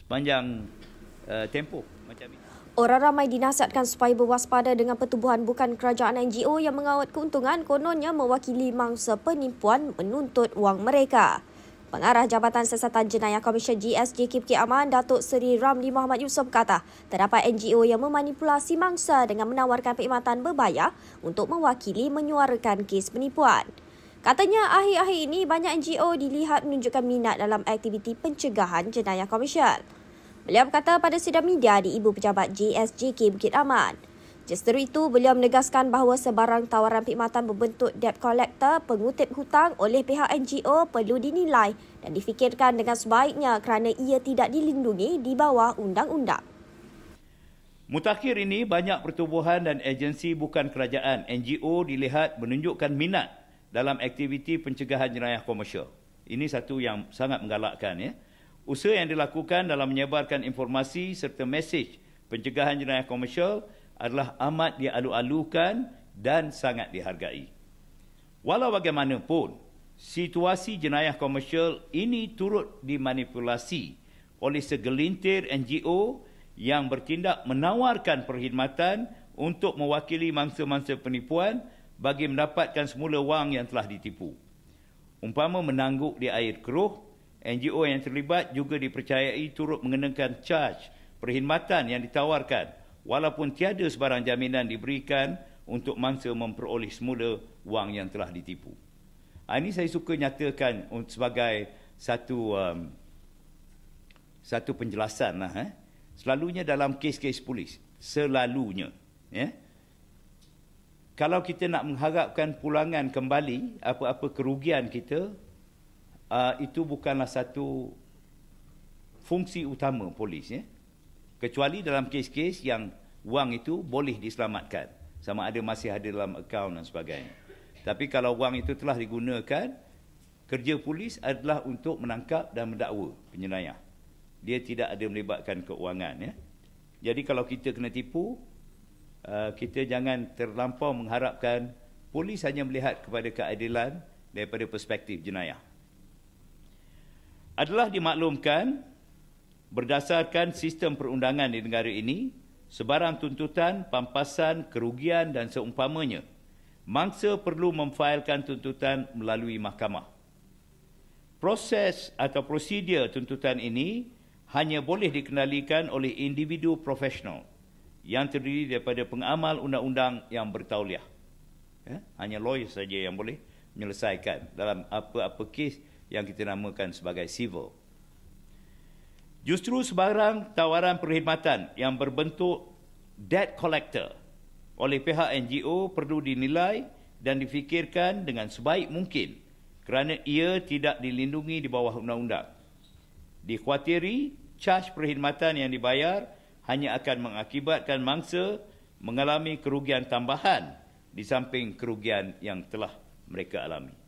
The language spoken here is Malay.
sepanjang uh, tempoh macam ini. Orang ramai dinasihatkan supaya berwaspada dengan pertubuhan bukan kerajaan NGO yang mengawat keuntungan kononnya mewakili mangsa penipuan menuntut wang mereka. Pengarah Jabatan Siasatan Jenayah Komisyen GSJ Kip Ki Aman, Datuk Seri Ramli Muhammad Yusof kata, terdapat NGO yang memanipulasi mangsa dengan menawarkan perkhidmatan berbayar untuk mewakili menyuarakan kes penipuan. Katanya akhir-akhir ini banyak NGO dilihat menunjukkan minat dalam aktiviti pencegahan jenayah komersial. Beliau berkata pada sidang media di Ibu Pejabat JSJK Bukit Aman. Justeru itu, beliau menegaskan bahawa sebarang tawaran perkhidmatan berbentuk debt collector pengutip hutang oleh pihak NGO perlu dinilai dan difikirkan dengan sebaiknya kerana ia tidak dilindungi di bawah undang-undang. Mutakhir ini, banyak pertubuhan dan agensi bukan kerajaan NGO dilihat menunjukkan minat dalam aktiviti pencegahan jenayah komersial. Ini satu yang sangat menggalakkan ya. Usaha yang dilakukan dalam menyebarkan informasi serta mesej pencegahan jenayah komersial adalah amat dialu-alukan dan sangat dihargai. Walau bagaimanapun, situasi jenayah komersial ini turut dimanipulasi oleh segelintir NGO yang bertindak menawarkan perkhidmatan untuk mewakili mangsa-mangsa penipuan bagi mendapatkan semula wang yang telah ditipu. Umpama menangguk di air keruh, NGO yang terlibat juga dipercayai turut mengenakan charge perkhidmatan yang ditawarkan walaupun tiada sebarang jaminan diberikan untuk mangsa memperoleh semula wang yang telah ditipu. Ah, ini saya suka nyatakan sebagai satu um, satu penjelasan. Lah, eh. Selalunya dalam kes-kes polis, selalunya. Yeah kalau kita nak mengharapkan pulangan kembali apa-apa kerugian kita uh, itu bukanlah satu fungsi utama polis ya kecuali dalam kes-kes yang wang itu boleh diselamatkan sama ada masih ada dalam akaun dan sebagainya tapi kalau wang itu telah digunakan kerja polis adalah untuk menangkap dan mendakwa penjenayah dia tidak ada melibatkan keuangan ya jadi kalau kita kena tipu Eh, kita jangan terlampau mengharapkan polis hanya melihat kepada keadilan daripada perspektif jenayah. Adalah dimaklumkan berdasarkan sistem perundangan di negara ini, sebarang tuntutan, pampasan, kerugian dan seumpamanya mangsa perlu memfailkan tuntutan melalui mahkamah. Proses atau prosedur tuntutan ini hanya boleh dikenalikan oleh individu profesional yang terdiri daripada pengamal undang-undang yang bertauliah. Ya, hanya lawyer saja yang boleh menyelesaikan dalam apa-apa kes yang kita namakan sebagai civil. Justru sebarang tawaran perkhidmatan yang berbentuk debt collector oleh pihak NGO perlu dinilai dan difikirkan dengan sebaik mungkin kerana ia tidak dilindungi di bawah undang-undang. Dikhuatiri charge perkhidmatan yang dibayar hanya akan mengakibatkan mangsa mengalami kerugian tambahan di samping kerugian yang telah mereka alami.